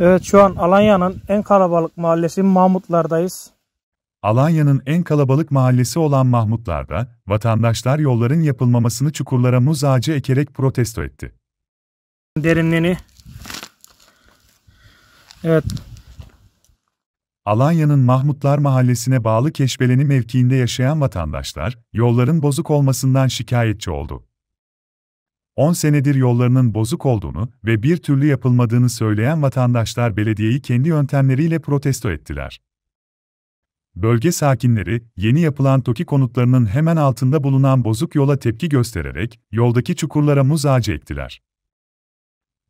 Evet şu an Alanya'nın en kalabalık mahallesi Mahmutlar'dayız. Alanya'nın en kalabalık mahallesi olan Mahmutlar'da, vatandaşlar yolların yapılmamasını çukurlara muz ağacı ekerek protesto etti. Derinliğini. Evet. Alanya'nın Mahmutlar Mahallesi'ne bağlı Keşbeleni mevkiinde yaşayan vatandaşlar, yolların bozuk olmasından şikayetçi oldu. 10 senedir yollarının bozuk olduğunu ve bir türlü yapılmadığını söyleyen vatandaşlar belediyeyi kendi yöntemleriyle protesto ettiler. Bölge sakinleri, yeni yapılan TOKİ konutlarının hemen altında bulunan bozuk yola tepki göstererek, yoldaki çukurlara muz ağacı ektiler.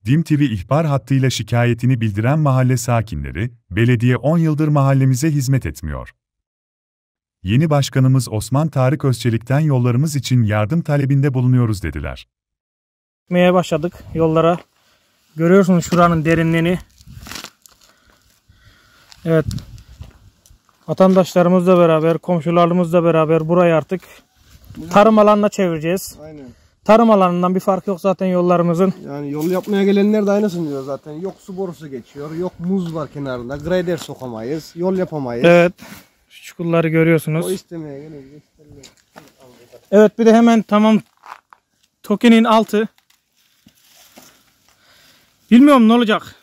Dim TV ihbar hattıyla şikayetini bildiren mahalle sakinleri, belediye 10 yıldır mahallemize hizmet etmiyor. Yeni başkanımız Osman Tarık Özçelik'ten yollarımız için yardım talebinde bulunuyoruz dediler çıkmaya başladık yollara. Görüyorsunuz şuranın derinliğini. Evet. Vatandaşlarımızla beraber, komşularımızla beraber burayı artık tarım alanına çevireceğiz. Aynen. Tarım alanından bir fark yok zaten yollarımızın. Yani yol yapmaya gelenler de aynısını diyor zaten. Yok su borusu geçiyor, yok muz var kenarında. Grader sokamayız, yol yapamayız. Evet. Şu çukurları görüyorsunuz. O istemeye geliyor. Evet bir de hemen tamam tokenin altı Bilmiyorum ne olacak.